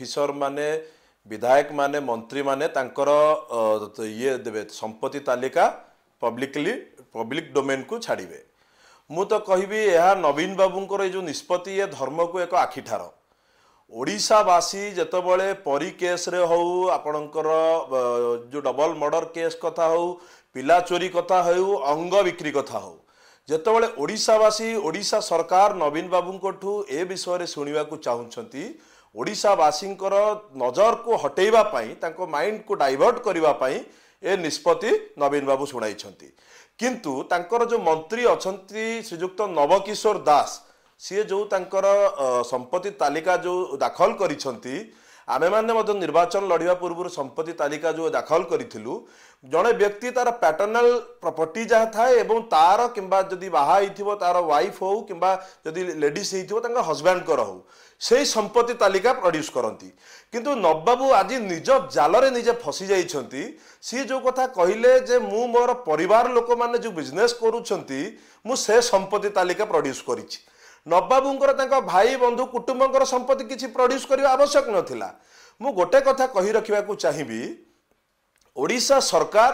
ଅଫିସରମାନେ ବିଧାୟକମାନେ ମନ୍ତ୍ରୀମାନେ ତାଙ୍କର ଇଏ ଦେବେ ସମ୍ପତ୍ତି ତାଲିକା ପବ୍ଲିକଲି ପବ୍ଲିକ ଡୋମେନକୁ ଛାଡ଼ିବେ ମୁଁ ତ କହିବି ଏହା ନବୀନ ବାବୁଙ୍କର ଏଇ ଯେଉଁ ନିଷ୍ପତ୍ତି ଏ ଧର୍ମକୁ ଏକ ଆଖିଠାର ଓଡ଼ିଶାବାସୀ ଯେତେବେଳେ ପରି କେସ୍ରେ ହଉ ଆପଣଙ୍କର ଯେଉଁ ଡବଲ ମର୍ଡ଼ର କେସ୍ କଥା ହଉ ପିଲା ଚୋରି କଥା ହେଉ ଅଙ୍ଗ ବିକ୍ରି କଥା ହଉ ଯେତେବେଳେ ଓଡ଼ିଶାବାସୀ ଓଡ଼ିଶା ସରକାର ନବୀନ ବାବୁଙ୍କଠୁ ଏ ବିଷୟରେ ଶୁଣିବାକୁ ଚାହୁଁଛନ୍ତି ଓଡ଼ିଶାବାସୀଙ୍କର ନଜରକୁ ହଟେଇବା ପାଇଁ ତାଙ୍କ ମାଇଣ୍ଡକୁ ଡାଇଭର୍ଟ କରିବା ପାଇଁ ଏ ନିଷ୍ପତ୍ତି ନବୀନ ବାବୁ ଶୁଣାଇଛନ୍ତି କିନ୍ତୁ ତାଙ୍କର ଯେଉଁ ମନ୍ତ୍ରୀ ଅଛନ୍ତି ଶ୍ରୀଯୁକ୍ତ ନବକିଶୋର ଦାସ ସିଏ ଯେଉଁ ତାଙ୍କର ସମ୍ପତ୍ତି ତାଲିକା ଯେଉଁ ଦାଖଲ କରିଛନ୍ତି ଆମେମାନେ ମଧ୍ୟ ନିର୍ବାଚନ ଲଢ଼ିବା ପୂର୍ବରୁ ସମ୍ପତ୍ତି ତାଲିକା ଯେଉଁ ଦାଖଲ କରିଥିଲୁ ଜଣେ ବ୍ୟକ୍ତି ତାର ପ୍ୟାଟର୍ନାଲ ପ୍ରପର୍ଟି ଯାହା ଥାଏ ଏବଂ ତାର କିମ୍ବା ଯଦି ବାହା ହେଇଥିବ ତାର ୱାଇଫ ହଉ କିମ୍ବା ଯଦି ଲେଡ଼ିଜ ହେଇଥିବ ତାଙ୍କ ହଜବ୍ୟାଣ୍ଡଙ୍କର ହଉ ସେଇ ସମ୍ପତ୍ତି ତାଲିକା ପ୍ରଡ୍ୟୁସ କରନ୍ତି କିନ୍ତୁ ନବାବୁ ଆଜି ନିଜ ଜାଲରେ ନିଜେ ଫସି ଯାଇଛନ୍ତି ସିଏ ଯେଉଁ କଥା କହିଲେ ଯେ ମୁଁ ମୋର ପରିବାର ଲୋକମାନେ ଯେଉଁ ବିଜନେସ୍ କରୁଛନ୍ତି ମୁଁ ସେ ସମ୍ପତ୍ତି ତାଲିକା ପ୍ରଡ୍ୟୁସ କରିଛି ନବାବୁଙ୍କର ତାଙ୍କ ଭାଇ ବନ୍ଧୁ କୁଟୁମ୍ବଙ୍କର ସମ୍ପତ୍ତି କିଛି ପ୍ରଡ୍ୟୁସ୍ କରିବା ଆବଶ୍ୟକ ନଥିଲା ମୁଁ ଗୋଟେ କଥା କହି ରଖିବାକୁ ଚାହିଁବି ଓଡ଼ିଶା ସରକାର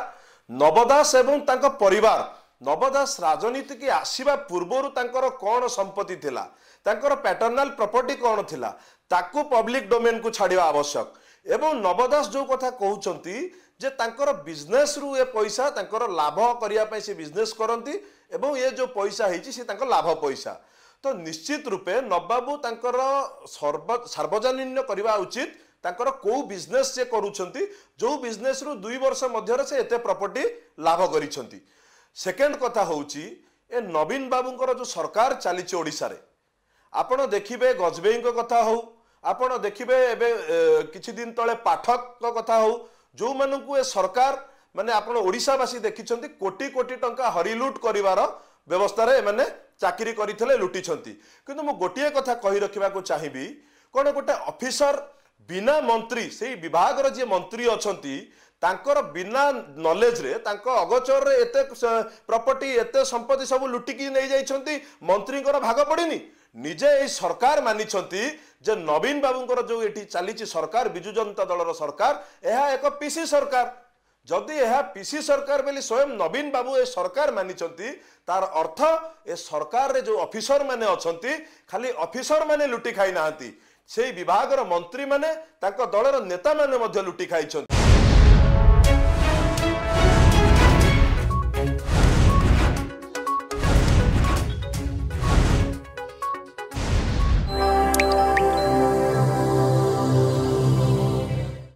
ନବଦାସ ଏବଂ ତାଙ୍କ ପରିବାର ନବଦାସ ରାଜନୀତିକି ଆସିବା ପୂର୍ବରୁ ତାଙ୍କର କ'ଣ ସମ୍ପତ୍ତି ଥିଲା ତାଙ୍କର ପ୍ୟାଟର୍ନାଲ ପ୍ରପର୍ଟି କ'ଣ ଥିଲା ତାକୁ ପବ୍ଲିକ ଡୋମେନକୁ ଛାଡ଼ିବା ଆବଶ୍ୟକ ଏବଂ ନବଦାସ ଯେଉଁ କଥା କହୁଛନ୍ତି ଯେ ତାଙ୍କର ବିଜନେସରୁ ଏ ପଇସା ତାଙ୍କର ଲାଭ କରିବା ପାଇଁ ସେ ବିଜନେସ୍ କରନ୍ତି ଏବଂ ଏ ଯେଉଁ ପଇସା ହେଇଛି ସେ ତାଙ୍କ ଲାଭ ପଇସା ତ ନିଶ୍ଚିତ ରୂପେ ନବାବୁ ତାଙ୍କର ସର୍ବ ସାର୍ବଜନୀନ କରିବା ଉଚିତ ତାଙ୍କର କେଉଁ ବିଜନେସ୍ ସେ କରୁଛନ୍ତି ଯେଉଁ ବିଜନେସ୍ରୁ ଦୁଇ ବର୍ଷ ମଧ୍ୟରେ ସେ ଏତେ ପ୍ରପର୍ଟି ଲାଭ କରିଛନ୍ତି ସେକେଣ୍ଡ କଥା ହେଉଛି ଏ ନବୀନ ବାବୁଙ୍କର ଯେଉଁ ସରକାର ଚାଲିଛି ଓଡ଼ିଶାରେ ଆପଣ ଦେଖିବେ ଗଜବେଇଙ୍କ କଥା ହେଉ ଆପଣ ଦେଖିବେ ଏବେ କିଛି ଦିନ ତଳେ ପାଠକଙ୍କ କଥା ହେଉ ଯେଉଁମାନଙ୍କୁ ଏ ସରକାର ମାନେ ଆପଣ ଓଡ଼ିଶାବାସୀ ଦେଖିଛନ୍ତି କୋଟି କୋଟି ଟଙ୍କା ହରିଲୁଟ୍ କରିବାର ବ୍ୟବସ୍ଥାରେ ଏମାନେ ଚାକିରି କରିଥିଲେ ଲୁଟିଛନ୍ତି କିନ୍ତୁ ମୁଁ ଗୋଟିଏ କଥା କହି ରଖିବାକୁ ଚାହିଁବି କ'ଣ ଗୋଟେ ଅଫିସର ବିନା ମନ୍ତ୍ରୀ ସେଇ ବିଭାଗର ଯିଏ ମନ୍ତ୍ରୀ ଅଛନ୍ତି ତାଙ୍କର ବିନା ନଲେଜରେ ତାଙ୍କ ଅଗଚରରେ ଏତେ ପ୍ରପର୍ଟି ଏତେ ସମ୍ପତ୍ତି ସବୁ ଲୁଟିକି ନେଇଯାଇଛନ୍ତି ମନ୍ତ୍ରୀଙ୍କର ଭାଗ ପଡ଼ିନି ନିଜେ ଏଇ ସରକାର ମାନିଛନ୍ତି ଯେ ନବୀନ ବାବୁଙ୍କର ଯେଉଁ ଏଠି ଚାଲିଛି ସରକାର ବିଜୁ ଜନତା ଦଳର ସରକାର ଏହା ଏକ ପିସି ସରକାର ଯଦି ଏହା ପିସି ସରକାର ବୋଲି ସ୍ୱୟଂ ନବୀନ ବାବୁ ଏ ସରକାର ମାନିଛନ୍ତି ତାର ଅର୍ଥ ଏ ସରକାରରେ ଯେଉଁ ଅଫିସରମାନେ ଅଛନ୍ତି ଖାଲି ଅଫିସରମାନେ ଲୁଟି ଖାଇନାହାନ୍ତି ସେହି ବିଭାଗର ମନ୍ତ୍ରୀମାନେ ତାଙ୍କ ଦଳର ନେତାମାନେ ମଧ୍ୟ ଲୁଟି ଖାଇଛନ୍ତି